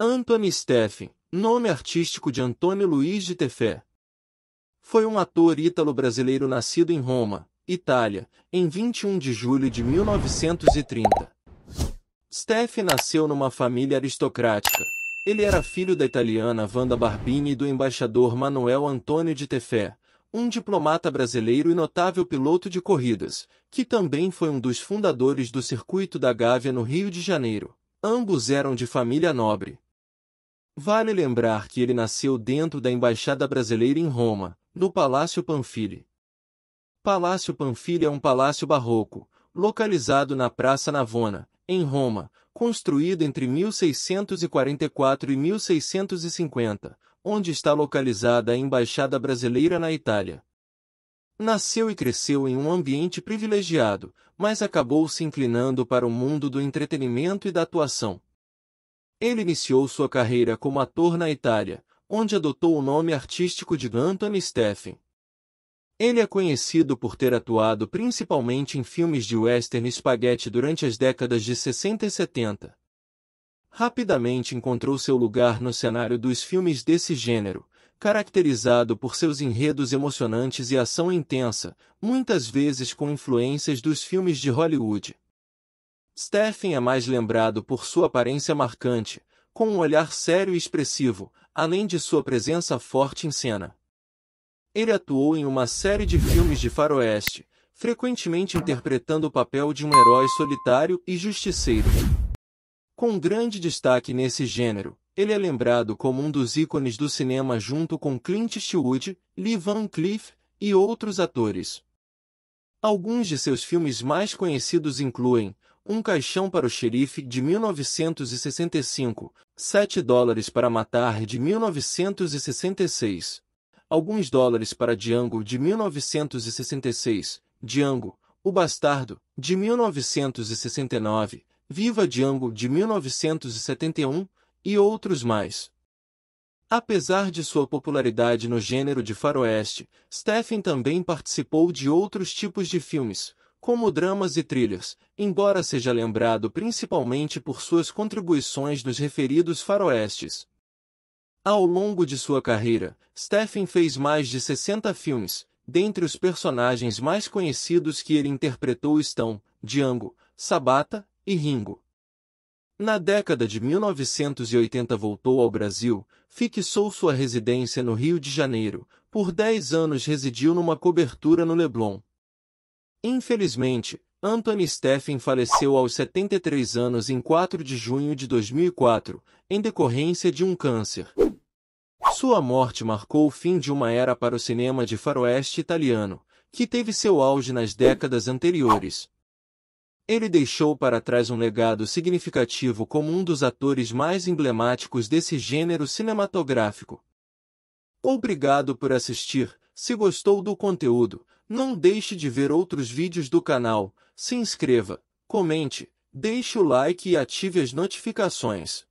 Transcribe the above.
Anthony Steffen, nome artístico de Antônio Luiz de Tefé. Foi um ator ítalo-brasileiro nascido em Roma, Itália, em 21 de julho de 1930. Steffen nasceu numa família aristocrática. Ele era filho da italiana Wanda Barbini e do embaixador Manuel Antônio de Tefé, um diplomata brasileiro e notável piloto de corridas, que também foi um dos fundadores do Circuito da Gávea no Rio de Janeiro. Ambos eram de família nobre. Vale lembrar que ele nasceu dentro da Embaixada Brasileira em Roma, no Palácio Panfili. Palácio Panfili é um palácio barroco, localizado na Praça Navona, em Roma, construído entre 1644 e 1650, onde está localizada a Embaixada Brasileira na Itália. Nasceu e cresceu em um ambiente privilegiado, mas acabou se inclinando para o mundo do entretenimento e da atuação. Ele iniciou sua carreira como ator na Itália, onde adotou o nome artístico de Anthony Steffen. Ele é conhecido por ter atuado principalmente em filmes de western e durante as décadas de 60 e 70. Rapidamente encontrou seu lugar no cenário dos filmes desse gênero, caracterizado por seus enredos emocionantes e ação intensa, muitas vezes com influências dos filmes de Hollywood. Stephen é mais lembrado por sua aparência marcante, com um olhar sério e expressivo, além de sua presença forte em cena. Ele atuou em uma série de filmes de faroeste, frequentemente interpretando o papel de um herói solitário e justiceiro. Com grande destaque nesse gênero, ele é lembrado como um dos ícones do cinema junto com Clint Eastwood, Lee Van Cleef e outros atores. Alguns de seus filmes mais conhecidos incluem um caixão para o xerife de 1965, 7 dólares para Matar de 1966, alguns dólares para Django de 1966, Django, o Bastardo, de 1969, Viva Django de 1971 e outros mais. Apesar de sua popularidade no gênero de faroeste, Stephen também participou de outros tipos de filmes, como dramas e trilhas, embora seja lembrado principalmente por suas contribuições nos referidos faroestes. Ao longo de sua carreira, Stephen fez mais de 60 filmes, dentre os personagens mais conhecidos que ele interpretou estão Django, Sabata e Ringo. Na década de 1980 voltou ao Brasil, fixou sua residência no Rio de Janeiro, por 10 anos residiu numa cobertura no Leblon. Infelizmente, Anthony Steffen faleceu aos 73 anos em 4 de junho de 2004, em decorrência de um câncer. Sua morte marcou o fim de uma era para o cinema de faroeste italiano, que teve seu auge nas décadas anteriores. Ele deixou para trás um legado significativo como um dos atores mais emblemáticos desse gênero cinematográfico. Obrigado por assistir. Se gostou do conteúdo, não deixe de ver outros vídeos do canal, se inscreva, comente, deixe o like e ative as notificações.